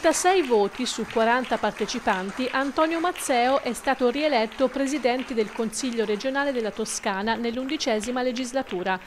36 voti su 40 partecipanti, Antonio Mazzeo è stato rieletto presidente del Consiglio regionale della Toscana nell'undicesima legislatura.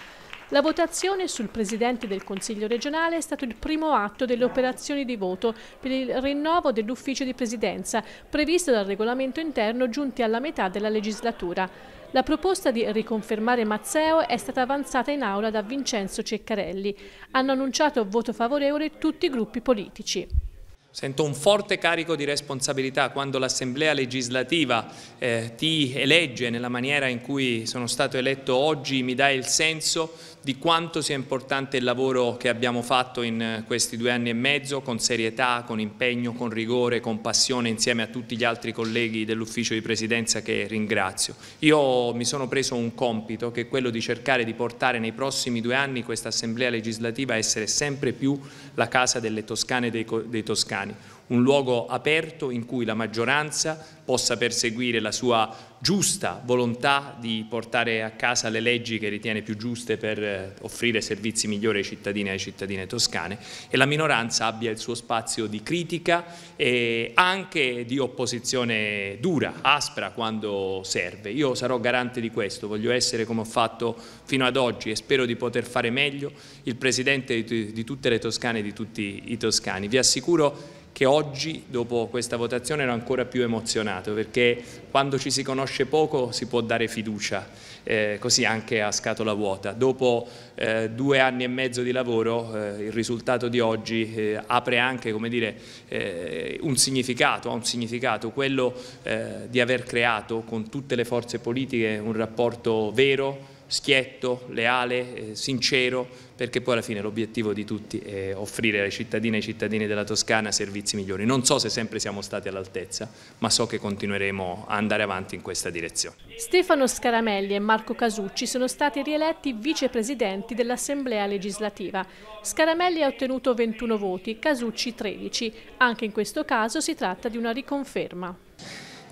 La votazione sul Presidente del Consiglio regionale è stato il primo atto delle operazioni di voto per il rinnovo dell'ufficio di presidenza, previsto dal regolamento interno giunti alla metà della legislatura. La proposta di riconfermare Mazzeo è stata avanzata in aula da Vincenzo Ceccarelli. Hanno annunciato voto favorevole tutti i gruppi politici. Sento un forte carico di responsabilità quando l'Assemblea legislativa eh, ti elegge nella maniera in cui sono stato eletto oggi, mi dà il senso di quanto sia importante il lavoro che abbiamo fatto in eh, questi due anni e mezzo con serietà, con impegno, con rigore, con passione insieme a tutti gli altri colleghi dell'ufficio di presidenza che ringrazio. Io mi sono preso un compito che è quello di cercare di portare nei prossimi due anni questa assemblea legislativa a essere sempre più la casa delle toscane e dei toscani un luogo aperto in cui la maggioranza possa perseguire la sua giusta volontà di portare a casa le leggi che ritiene più giuste per eh, offrire servizi migliori ai cittadini e alle cittadine toscane e la minoranza abbia il suo spazio di critica e anche di opposizione dura, aspra quando serve. Io sarò garante di questo, voglio essere come ho fatto fino ad oggi e spero di poter fare meglio il Presidente di tutte le Toscane e di tutti i toscani. Vi assicuro che oggi dopo questa votazione ero ancora più emozionato perché quando ci si conosce poco si può dare fiducia, eh, così anche a scatola vuota. Dopo eh, due anni e mezzo di lavoro eh, il risultato di oggi eh, apre anche dire, eh, un significato, ha un significato, quello eh, di aver creato con tutte le forze politiche un rapporto vero, schietto, leale, eh, sincero, perché poi alla fine l'obiettivo di tutti è offrire alle cittadine e ai cittadini della Toscana servizi migliori. Non so se sempre siamo stati all'altezza, ma so che continueremo a andare avanti in questa direzione. Stefano Scaramelli e Marco Casucci sono stati rieletti vicepresidenti dell'Assemblea legislativa. Scaramelli ha ottenuto 21 voti, Casucci 13. Anche in questo caso si tratta di una riconferma.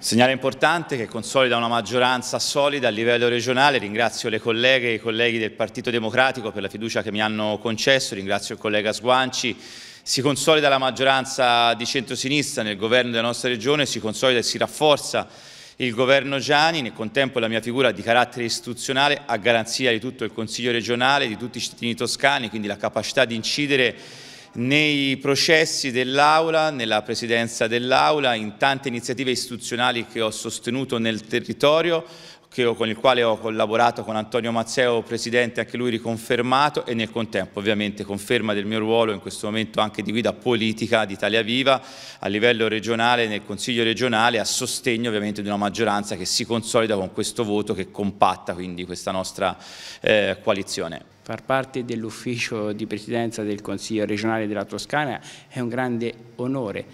Segnale importante che consolida una maggioranza solida a livello regionale, ringrazio le colleghe e i colleghi del Partito Democratico per la fiducia che mi hanno concesso, ringrazio il collega Sguanci, si consolida la maggioranza di centrosinistra nel governo della nostra regione, si consolida e si rafforza il governo Gianni, nel contempo la mia figura di carattere istituzionale a garanzia di tutto il Consiglio regionale, di tutti i cittadini toscani, quindi la capacità di incidere nei processi dell'Aula, nella presidenza dell'Aula, in tante iniziative istituzionali che ho sostenuto nel territorio, ho, con il quale ho collaborato con Antonio Mazzeo, presidente, anche lui riconfermato e nel contempo ovviamente conferma del mio ruolo in questo momento anche di guida politica di Italia Viva a livello regionale, nel Consiglio regionale, a sostegno ovviamente di una maggioranza che si consolida con questo voto che compatta quindi questa nostra eh, coalizione. Far parte dell'ufficio di presidenza del Consiglio regionale della Toscana è un grande onore,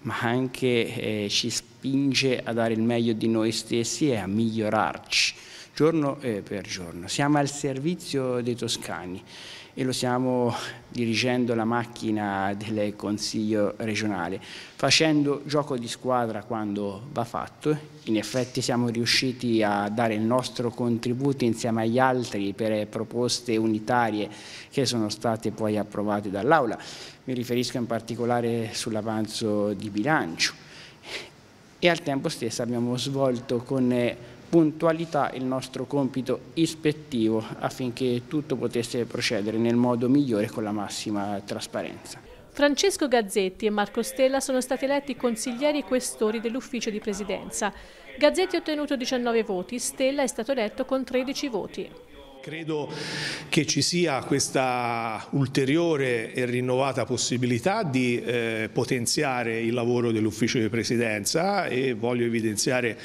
ma anche eh, ci spazio spinge a dare il meglio di noi stessi e a migliorarci giorno eh, per giorno. Siamo al servizio dei toscani e lo siamo dirigendo la macchina del Consiglio regionale, facendo gioco di squadra quando va fatto. In effetti siamo riusciti a dare il nostro contributo insieme agli altri per proposte unitarie che sono state poi approvate dall'Aula. Mi riferisco in particolare sull'avanzo di bilancio e al tempo stesso abbiamo svolto con eh, puntualità il nostro compito ispettivo affinché tutto potesse procedere nel modo migliore con la massima trasparenza. Francesco Gazzetti e Marco Stella sono stati eletti consiglieri questori dell'ufficio di presidenza. Gazzetti ha ottenuto 19 voti, Stella è stato eletto con 13 voti. Credo che ci sia questa ulteriore e rinnovata possibilità di eh, potenziare il lavoro dell'ufficio di presidenza e voglio evidenziare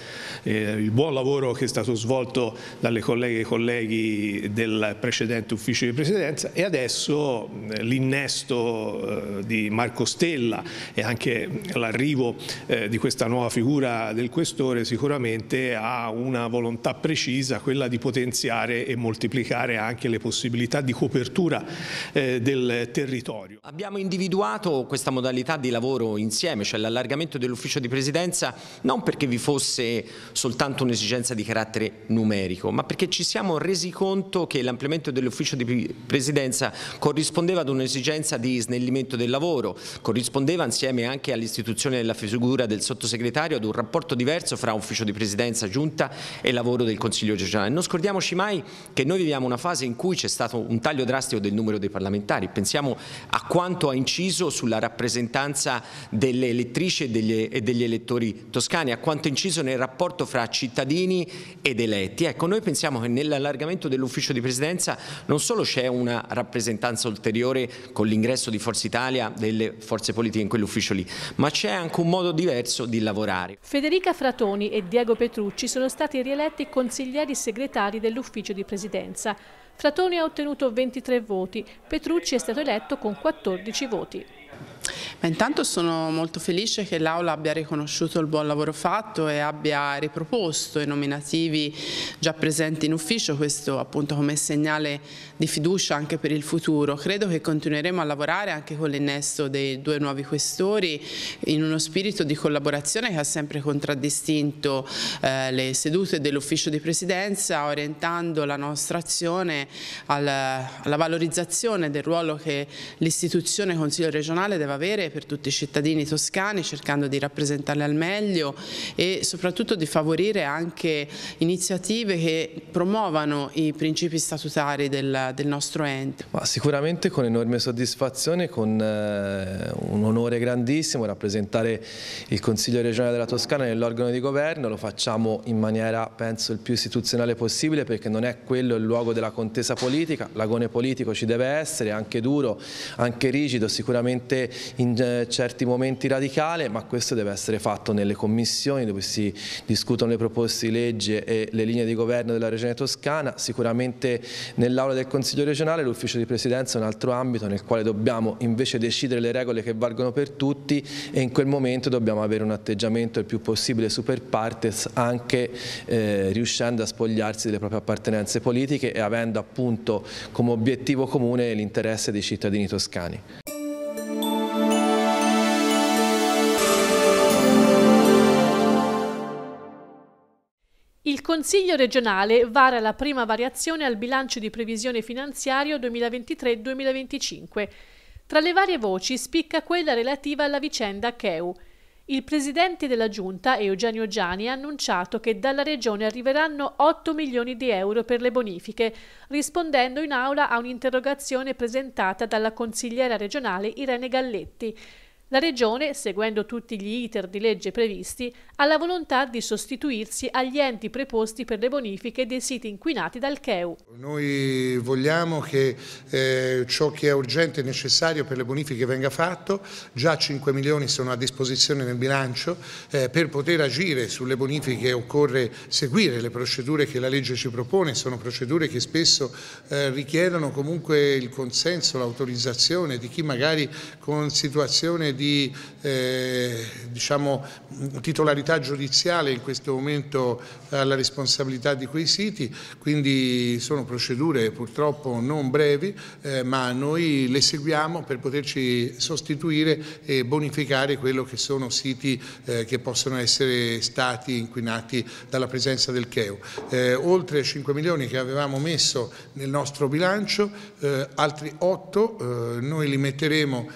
eh, il buon lavoro che è stato svolto dalle colleghe e colleghi del precedente ufficio di presidenza e adesso eh, l'innesto di Marco Stella e anche l'arrivo eh, di questa nuova figura del questore sicuramente ha una volontà precisa quella di potenziare e moltiplicare moltiplicare anche le possibilità di copertura eh, del territorio. Abbiamo individuato questa modalità di lavoro insieme, cioè l'allargamento dell'ufficio di presidenza, non perché vi fosse soltanto un'esigenza di carattere numerico, ma perché ci siamo resi conto che l'ampliamento dell'ufficio di presidenza corrispondeva ad un'esigenza di snellimento del lavoro, corrispondeva insieme anche all'istituzione della figura del sottosegretario ad un rapporto diverso fra ufficio di presidenza giunta e lavoro del Consiglio regionale. Non scordiamoci mai che noi noi viviamo una fase in cui c'è stato un taglio drastico del numero dei parlamentari, pensiamo a quanto ha inciso sulla rappresentanza delle elettrici e degli, e degli elettori toscani, a quanto ha inciso nel rapporto fra cittadini ed eletti. Ecco, noi pensiamo che nell'allargamento dell'ufficio di presidenza non solo c'è una rappresentanza ulteriore con l'ingresso di Forza Italia delle forze politiche in quell'ufficio lì, ma c'è anche un modo diverso di lavorare. Federica Fratoni e Diego Petrucci sono stati rieletti consiglieri segretari dell'ufficio di presidenza presidenza. Fratoni ha ottenuto 23 voti, Petrucci è stato eletto con 14 voti. Ma intanto sono molto felice che l'Aula abbia riconosciuto il buon lavoro fatto e abbia riproposto i nominativi già presenti in ufficio, questo appunto come segnale di fiducia anche per il futuro. Credo che continueremo a lavorare anche con l'innesto dei due nuovi questori in uno spirito di collaborazione che ha sempre contraddistinto eh, le sedute dell'ufficio di presidenza, orientando la nostra azione alla, alla valorizzazione del ruolo che l'istituzione Consiglio regionale deve voleva avere per tutti i cittadini toscani cercando di rappresentarle al meglio e soprattutto di favorire anche iniziative che promuovano i principi statutari del, del nostro ente. Ma sicuramente con enorme soddisfazione, con eh, un onore grandissimo rappresentare il Consiglio regionale della Toscana nell'organo di governo, lo facciamo in maniera penso il più istituzionale possibile perché non è quello il luogo della contesa politica, l'agone politico ci deve essere, anche duro, anche rigido, sicuramente in eh, certi momenti radicale, ma questo deve essere fatto nelle commissioni dove si discutono le proposte di legge e le linee di governo della Regione Toscana, sicuramente nell'aula del Consiglio regionale l'ufficio di presidenza è un altro ambito nel quale dobbiamo invece decidere le regole che valgono per tutti e in quel momento dobbiamo avere un atteggiamento il più possibile super partes anche eh, riuscendo a spogliarsi delle proprie appartenenze politiche e avendo appunto come obiettivo comune l'interesse dei cittadini toscani. Il Consiglio regionale vara la prima variazione al bilancio di previsione finanziario 2023-2025. Tra le varie voci spicca quella relativa alla vicenda Cheu. Il presidente della giunta, Eugenio Giani, ha annunciato che dalla regione arriveranno 8 milioni di euro per le bonifiche, rispondendo in aula a un'interrogazione presentata dalla consigliera regionale Irene Galletti. La Regione, seguendo tutti gli iter di legge previsti, ha la volontà di sostituirsi agli enti preposti per le bonifiche dei siti inquinati dal CEU. Noi vogliamo che eh, ciò che è urgente e necessario per le bonifiche venga fatto, già 5 milioni sono a disposizione nel bilancio, eh, per poter agire sulle bonifiche occorre seguire le procedure che la legge ci propone, sono procedure che spesso eh, richiedono comunque il consenso, l'autorizzazione di chi magari con situazione di di eh, diciamo, titolarità giudiziale in questo momento alla responsabilità di quei siti, quindi sono procedure purtroppo non brevi, eh, ma noi le seguiamo per poterci sostituire e bonificare quello che sono siti eh, che possono essere stati inquinati dalla presenza del CHEU. Eh, oltre 5 milioni che avevamo messo nel nostro bilancio, eh, altri 8 eh, noi li metteremo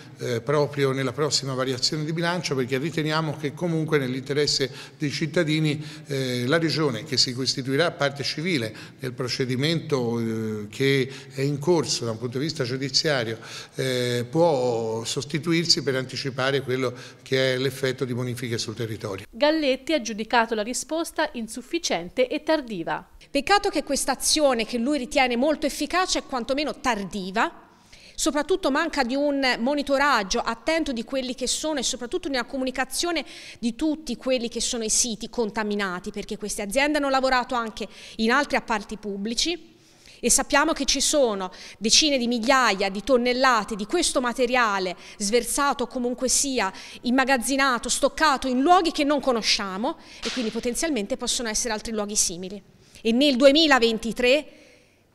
proprio nella prossima prossima variazione di bilancio perché riteniamo che comunque nell'interesse dei cittadini eh, la Regione che si costituirà parte civile nel procedimento eh, che è in corso da un punto di vista giudiziario eh, può sostituirsi per anticipare quello che è l'effetto di bonifiche sul territorio. Galletti ha giudicato la risposta insufficiente e tardiva. Peccato che questa azione che lui ritiene molto efficace è quantomeno tardiva soprattutto manca di un monitoraggio attento di quelli che sono e soprattutto di una comunicazione di tutti quelli che sono i siti contaminati, perché queste aziende hanno lavorato anche in altri appalti pubblici e sappiamo che ci sono decine di migliaia di tonnellate di questo materiale sversato comunque sia, immagazzinato, stoccato in luoghi che non conosciamo e quindi potenzialmente possono essere altri luoghi simili. E nel 2023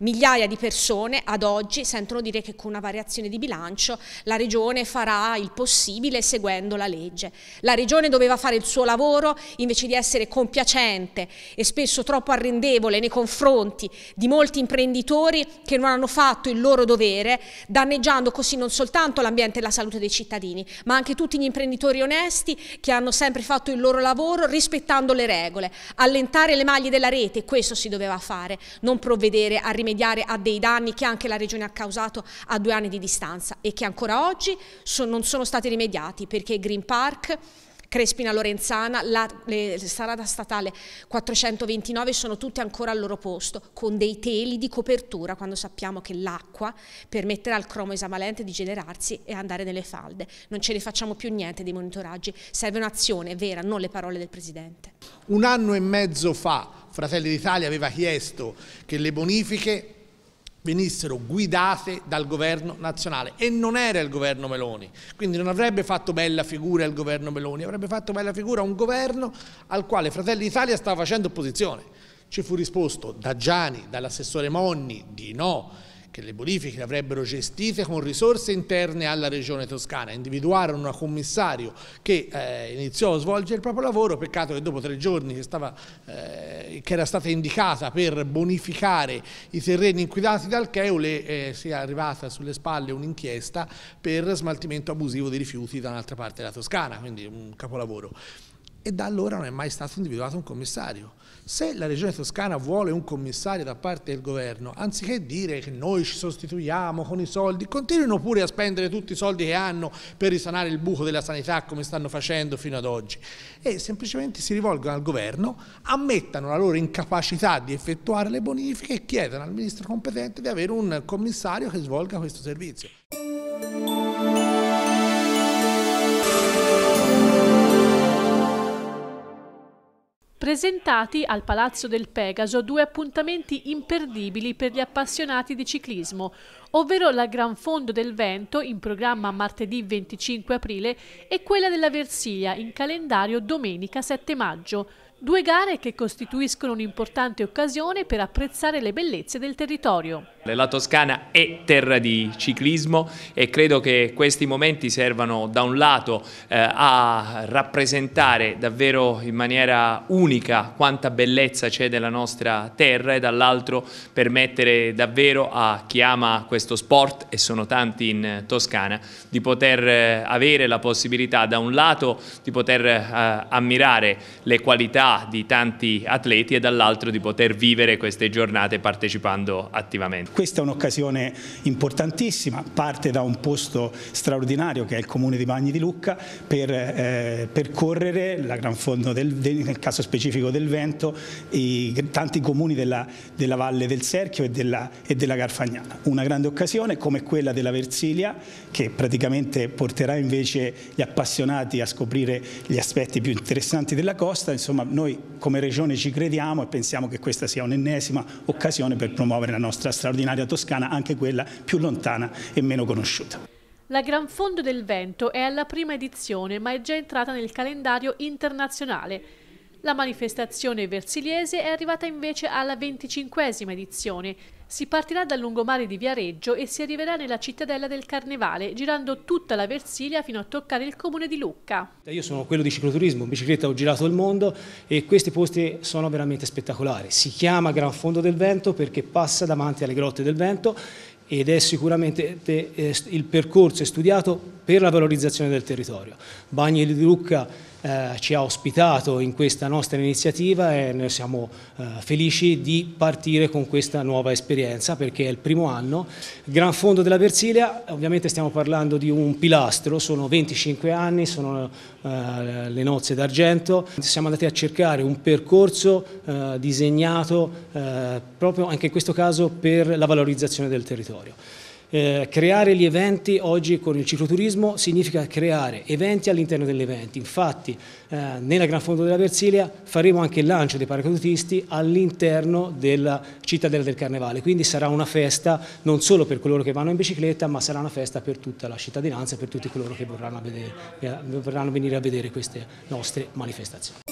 Migliaia di persone ad oggi sentono dire che con una variazione di bilancio la Regione farà il possibile seguendo la legge. La Regione doveva fare il suo lavoro invece di essere compiacente e spesso troppo arrendevole nei confronti di molti imprenditori che non hanno fatto il loro dovere, danneggiando così non soltanto l'ambiente e la salute dei cittadini, ma anche tutti gli imprenditori onesti che hanno sempre fatto il loro lavoro rispettando le regole. Allentare le maglie della rete, questo si doveva fare, non provvedere a rimettere rimediare a dei danni che anche la Regione ha causato a due anni di distanza e che ancora oggi so, non sono stati rimediati perché Green Park Crespina Lorenzana, la strada statale 429 sono tutte ancora al loro posto, con dei teli di copertura, quando sappiamo che l'acqua permetterà al cromo esamalente di generarsi e andare nelle falde. Non ce ne facciamo più niente dei monitoraggi, serve un'azione vera, non le parole del Presidente. Un anno e mezzo fa Fratelli d'Italia aveva chiesto che le bonifiche venissero guidate dal governo nazionale e non era il governo Meloni, quindi non avrebbe fatto bella figura il governo Meloni, avrebbe fatto bella figura un governo al quale Fratelli d'Italia stava facendo opposizione. Ci fu risposto da Gianni, dall'assessore Monni, di no, che le bonifiche avrebbero gestite con risorse interne alla regione toscana, individuarono un commissario che eh, iniziò a svolgere il proprio lavoro, peccato che dopo tre giorni che, stava, eh, che era stata indicata per bonificare i terreni inquinati dal Cheule eh, sia arrivata sulle spalle un'inchiesta per smaltimento abusivo di rifiuti da un'altra parte della Toscana, quindi un capolavoro. E da allora non è mai stato individuato un commissario se la Regione Toscana vuole un commissario da parte del governo, anziché dire che noi ci sostituiamo con i soldi, continuino pure a spendere tutti i soldi che hanno per risanare il buco della sanità come stanno facendo fino ad oggi e semplicemente si rivolgono al governo, ammettano la loro incapacità di effettuare le bonifiche e chiedano al ministro competente di avere un commissario che svolga questo servizio. Presentati al Palazzo del Pegaso due appuntamenti imperdibili per gli appassionati di ciclismo, ovvero la Gran Fondo del Vento in programma martedì 25 aprile e quella della Versilia in calendario domenica 7 maggio. Due gare che costituiscono un'importante occasione per apprezzare le bellezze del territorio. La Toscana è terra di ciclismo e credo che questi momenti servano da un lato eh, a rappresentare davvero in maniera unica quanta bellezza c'è della nostra terra e dall'altro permettere davvero a chi ama questo sport, e sono tanti in Toscana, di poter eh, avere la possibilità da un lato di poter eh, ammirare le qualità di tanti atleti e dall'altro di poter vivere queste giornate partecipando attivamente. Questa è un'occasione importantissima, parte da un posto straordinario che è il Comune di Bagni di Lucca per eh, percorrere la Gran Fondo del, del, nel caso specifico del Vento, i tanti comuni della, della Valle del Serchio e della, e della Garfagnana. Una grande occasione come quella della Versilia che praticamente porterà invece gli appassionati a scoprire gli aspetti più interessanti della costa, insomma non noi come Regione ci crediamo e pensiamo che questa sia un'ennesima occasione per promuovere la nostra straordinaria Toscana, anche quella più lontana e meno conosciuta. La Gran Fondo del Vento è alla prima edizione ma è già entrata nel calendario internazionale. La manifestazione versiliese è arrivata invece alla venticinquesima edizione si partirà dal lungomare di Viareggio e si arriverà nella cittadella del Carnevale, girando tutta la Versilia fino a toccare il comune di Lucca. Eh, io sono quello di cicloturismo, in bicicletta ho girato il mondo e questi posti sono veramente spettacolari. Si chiama Gran Fondo del Vento perché passa davanti alle grotte del vento ed è sicuramente eh, eh, il percorso studiato per la valorizzazione del territorio. Bagni di Lucca eh, ci ha ospitato in questa nostra iniziativa e noi siamo eh, felici di partire con questa nuova esperienza perché è il primo anno. Gran Fondo della Versilia, ovviamente stiamo parlando di un pilastro, sono 25 anni, sono eh, le nozze d'argento. Siamo andati a cercare un percorso eh, disegnato eh, proprio anche in questo caso per la valorizzazione del territorio. Eh, creare gli eventi oggi con il cicloturismo significa creare eventi all'interno degli eventi, infatti eh, nella Gran Fondo della Versilia faremo anche il lancio dei paracadutisti all'interno della cittadella del Carnevale, quindi sarà una festa non solo per coloro che vanno in bicicletta ma sarà una festa per tutta la cittadinanza, e per tutti coloro che vorranno, vedere, eh, vorranno venire a vedere queste nostre manifestazioni.